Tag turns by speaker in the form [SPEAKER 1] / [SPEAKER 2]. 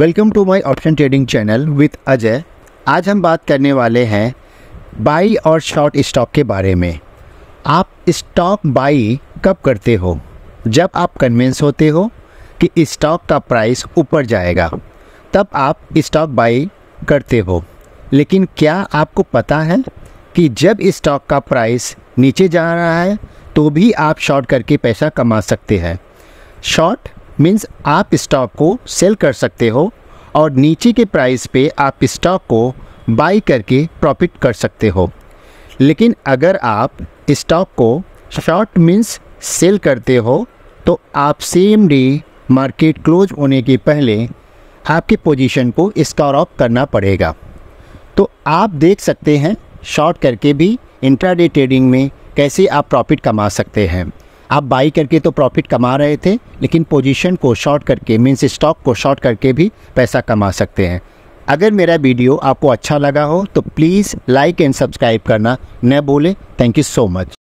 [SPEAKER 1] welcome to my option trading channel with Ajay आज हम बात करने वाले हैं बाई और शॉर्ट स्टॉक के बारे में आप स्टॉक बाई कब करते हो जब आप कन्विंस होते हो कि स्टॉक का प्राइस ऊपर जाएगा तब आप स्टॉक बाई करते हो लेकिन क्या आपको पता है कि जब स्टॉक का प्राइस नीचे जा रहा है तो भी आप शॉर्ट करके पैसा कमा सकते हैं शॉर्ट मीन्स आप स्टॉक को सेल कर सकते हो और नीचे के प्राइस पे आप स्टॉक को बाई करके प्रॉफिट कर सकते हो लेकिन अगर आप स्टॉक को शॉर्ट मीन्स सेल करते हो तो आप सेम डे मार्केट क्लोज होने के पहले आपके पोजीशन को स्कॉर ऑफ करना पड़ेगा तो आप देख सकते हैं शॉर्ट करके भी इंट्राडे ट्रेडिंग में कैसे आप प्रॉफिट कमा सकते हैं आप बाई करके तो प्रॉफिट कमा रहे थे लेकिन पोजीशन को शॉर्ट करके मीन्स स्टॉक को शॉर्ट करके भी पैसा कमा सकते हैं अगर मेरा वीडियो आपको अच्छा लगा हो तो प्लीज़ लाइक एंड सब्सक्राइब करना न भूलें थैंक यू सो मच